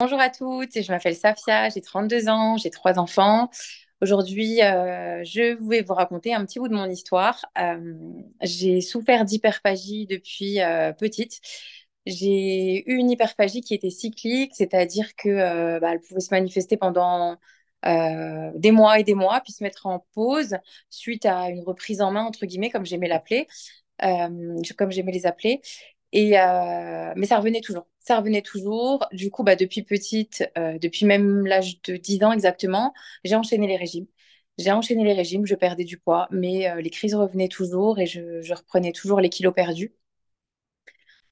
Bonjour à toutes, je m'appelle Safia, j'ai 32 ans, j'ai trois enfants. Aujourd'hui, euh, je vais vous raconter un petit bout de mon histoire. Euh, j'ai souffert d'hyperphagie depuis euh, petite. J'ai eu une hyperphagie qui était cyclique, c'est-à-dire que bah, elle pouvait se manifester pendant des mois et des mois, puis se mettre en pause suite à une reprise en main, entre guillemets, comme j'aimais l'appeler, comme j'aimais les appeler. Et euh, mais ça revenait toujours. Ça revenait toujours. Du coup, bah, depuis petite, euh, depuis même l'âge de 10 ans exactement, j'ai enchaîné les régimes. J'ai enchaîné les régimes, je perdais du poids, mais euh, les crises revenaient toujours et je, reprenais toujours les kilos perdus.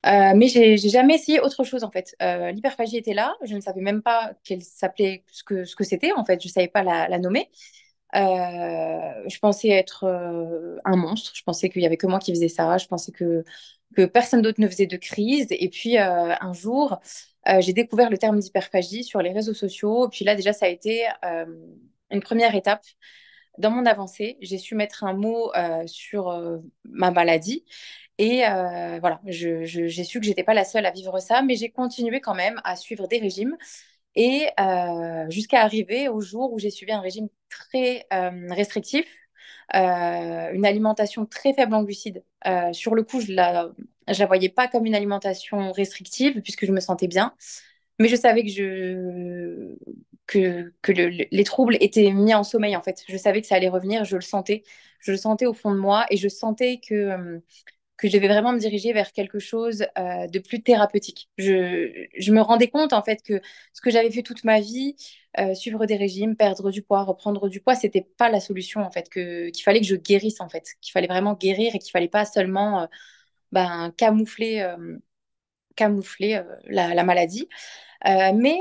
mais j'ai jamais essayé autre chose en fait. L'hyperphagie était là, je ne savais même pas qu'elle s'appelait, ce que ce que c'était en fait, je savais pas la nommer. Euh, je pensais être euh, un monstre. Je pensais qu'il n'y avait que moi qui faisais ça. Je pensais que, que personne d'autre ne faisait de crise. Et puis, euh, un jour, j'ai découvert le terme d'hyperphagie sur les réseaux sociaux. Et puis là, déjà, ça a été une première étape dans mon avancée, j'ai su mettre un mot sur ma maladie. Et voilà, j'ai su que j'étais pas la seule à vivre ça, mais j'ai continué quand même à suivre des régimes et jusqu'à arriver au jour où j'ai suivi un régime très euh, restrictif, euh, une alimentation très faible en glucides. Euh, sur le coup, je la, la voyais pas comme une alimentation restrictive puisque je me sentais bien. Mais je savais que, je... que, que les troubles étaient mis en sommeil, en fait. Je savais que ça allait revenir, je le sentais. Je le sentais au fond de moi et je sentais que, que je devais vraiment me diriger vers quelque chose euh, de plus thérapeutique. Je, me rendais compte en fait que ce que j'avais fait toute ma vie, euh, suivre des régimes, perdre du poids, reprendre du poids, c'était pas la solution en fait, que qu'il fallait que je guérisse en fait, qu'il fallait vraiment guérir et qu'il fallait pas seulement euh, ben, camoufler camoufler la, maladie. mais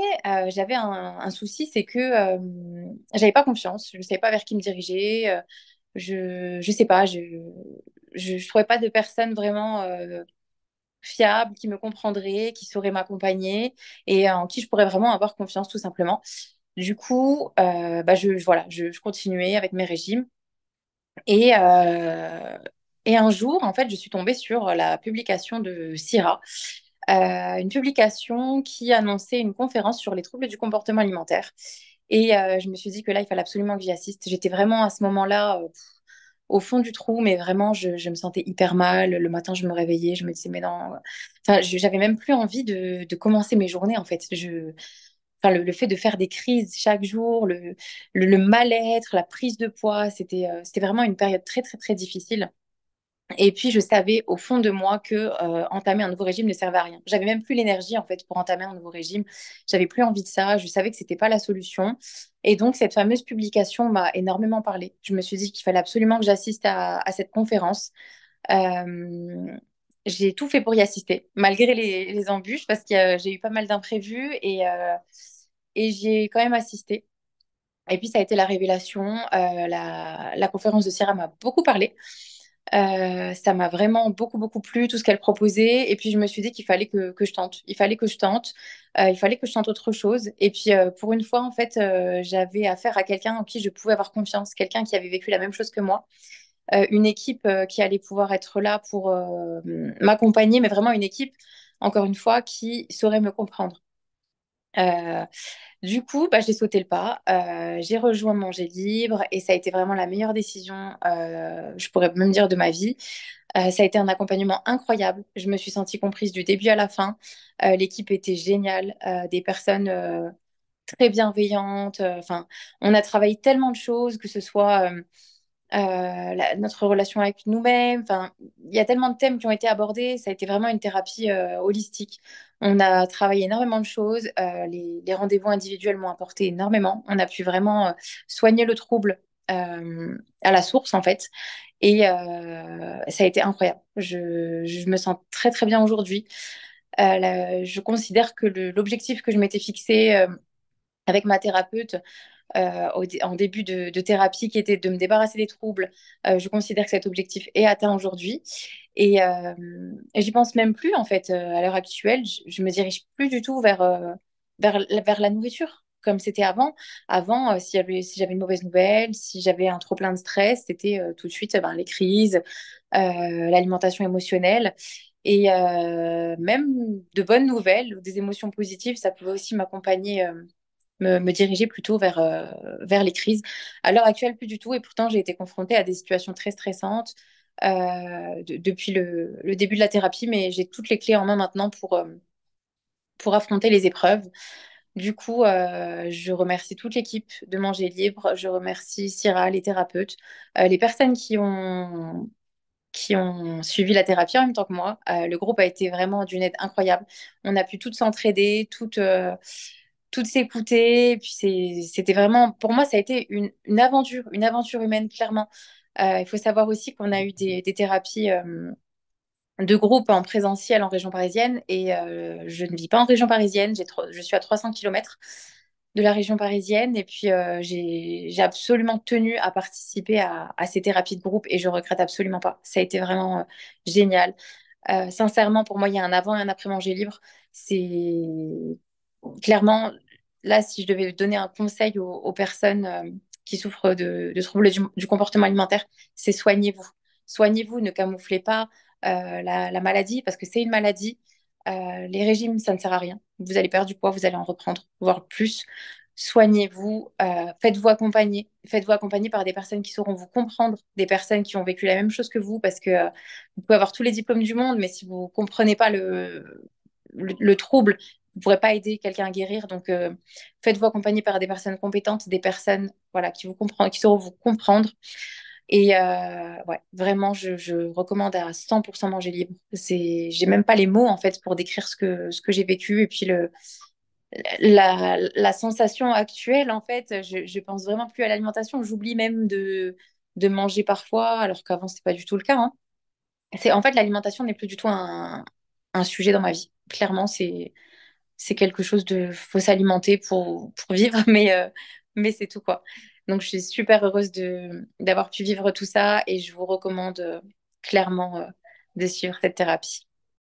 j'avais un, souci, c'est que je j'avais pas confiance, je ne savais pas vers qui me diriger, je ne sais pas, je, je ne trouvais pas de personne vraiment euh, fiable, qui me comprendrait, qui saurait m'accompagner et en qui je pourrais vraiment avoir confiance tout simplement. Du coup, euh, bah, je, voilà, je, continuais avec mes régimes. Et, euh, et un jour, en fait, je suis tombée sur la publication de Sira une publication qui annonçait une conférence sur les troubles du comportement alimentaire. Et je me suis dit que là, il fallait absolument que j'y assiste. J'étais vraiment à ce moment-là, au fond du trou, mais vraiment, je, me sentais hyper mal. Le matin, je me réveillais, je me disais, mais non. Enfin, j'avais même plus envie de, de, commencer mes journées, en fait. Je... Enfin, le, fait de faire des crises chaque jour, le, mal-être, la prise de poids, c'était euh, c'était vraiment une période très, très, très difficile. Et puis, je savais au fond de moi que euh, entamer un nouveau régime ne servait à rien. J'avais même plus l'énergie, en fait, pour entamer un nouveau régime. J'avais plus envie de ça. Je savais que c'était pas la solution. Et donc, cette fameuse publication m'a énormément parlé. Je me suis dit qu'il fallait absolument que j'assiste à, cette conférence. Euh, j'ai tout fait pour y assister, malgré les, embûches, parce que euh, j'ai eu pas mal d'imprévus et, et j'y quand même assisté. Et puis, ça a été la révélation. La, la, conférence de Sierra m'a beaucoup parlé. Euh, ça m'a vraiment beaucoup, beaucoup plu, tout ce qu'elle proposait. Et puis, je me suis dit qu'il fallait que, je tente. Il fallait que je tente. Euh, il fallait que je tente autre chose. Et puis, euh, pour une fois, en fait, j'avais affaire à quelqu'un en qui je pouvais avoir confiance, quelqu'un qui avait vécu la même chose que moi. une équipe qui allait pouvoir être là pour m'accompagner, mais vraiment une équipe, encore une fois, qui saurait me comprendre. Euh, du coup, bah, j'ai sauté le pas, euh, j'ai rejoint Manger Libre et ça a été vraiment la meilleure décision, euh, je pourrais même dire, de ma vie. ça a été un accompagnement incroyable. Je me suis sentie comprise du début à la fin. L'équipe était géniale, des personnes très bienveillantes. Enfin, on a travaillé tellement de choses, que ce soit euh, notre relation avec nous-mêmes. Enfin, il y a tellement de thèmes qui ont été abordés. Ça a été vraiment une thérapie euh, holistique. On a travaillé énormément de choses. Euh, les, rendez-vous individuels m'ont apporté énormément. On a pu vraiment soigner le trouble à la source en fait. Et ça a été incroyable. Je, me sens très très bien aujourd'hui. je considère que l'objectif que je m'étais fixé avec ma thérapeute, euh, en début de, thérapie qui était de me débarrasser des troubles. Euh, je considère que cet objectif est atteint aujourd'hui. Et, euh, j'y pense même plus, en fait, à l'heure actuelle. Je, ne me dirige plus du tout vers, vers, la nourriture comme c'était avant. Avant, si j'avais une mauvaise nouvelle, si j'avais un trop plein de stress, c'était tout de suite ben, les crises, l'alimentation émotionnelle. Et même de bonnes nouvelles ou des émotions positives, ça pouvait aussi m'accompagner me, me diriger plutôt vers, euh, vers les crises. À l'heure actuelle, plus du tout. Et pourtant, j'ai été confrontée à des situations très stressantes euh, depuis le, le, début de la thérapie, mais j'ai toutes les clés en main maintenant pour, euh, pour affronter les épreuves. Du coup, je remercie toute l'équipe de Manger Libre, je remercie Syrah, les thérapeutes, les personnes qui ont, qui ont suivi la thérapie en même temps que moi. le groupe a été vraiment d'une aide incroyable. On a pu toutes s'entraider, toutes, tout s'écouter. puis c'était vraiment, pour moi, ça a été une, aventure, une aventure humaine, clairement. Euh, il faut savoir aussi qu'on a eu des, thérapies euh, de groupe en présentiel en région parisienne et euh, je ne vis pas en région parisienne, je suis à 300 km de la région parisienne et puis j'ai absolument tenu à participer à, à, ces thérapies de groupe et je regrette absolument pas. Ça a été vraiment génial. sincèrement, pour moi, il y a un avant et un après manger libre. C'est clairement là, si je devais donner un conseil aux, personnes euh, qui souffrent de, troubles du, comportement alimentaire, c'est soignez-vous. Soignez-vous, ne camouflez pas euh, la, maladie parce que c'est une maladie. Euh, les régimes, ça ne sert à rien. Vous allez perdre du poids, vous allez en reprendre, voire plus soignez-vous, faites-vous accompagner, faites-vous accompagner par des personnes qui sauront vous comprendre, des personnes qui ont vécu la même chose que vous, parce que vous pouvez avoir tous les diplômes du monde, mais si vous ne comprenez pas le trouble, vous ne pourrez pas aider quelqu'un à guérir. Donc, euh, faites-vous accompagner par des personnes compétentes, des personnes voilà, qui, vous comprend, qui sauront vous comprendre. Et euh, ouais, vraiment, je, recommande à 100% manger libre. C'est, j'ai même pas les mots en fait pour décrire ce que, ce que j'ai vécu et puis le, la, sensation actuelle en fait. Je, ne pense vraiment plus à l'alimentation. J'oublie même de, de manger parfois, alors qu'avant ce c'était pas du tout le cas. Hein. C'est en fait l'alimentation n'est plus du tout un, un sujet dans ma vie. Clairement, c'est c'est quelque chose de faut s'alimenter pour, pour vivre, mais, euh, mais c'est tout quoi. Donc je suis super heureuse de d'avoir pu vivre tout ça et je vous recommande euh, clairement euh, de suivre cette thérapie.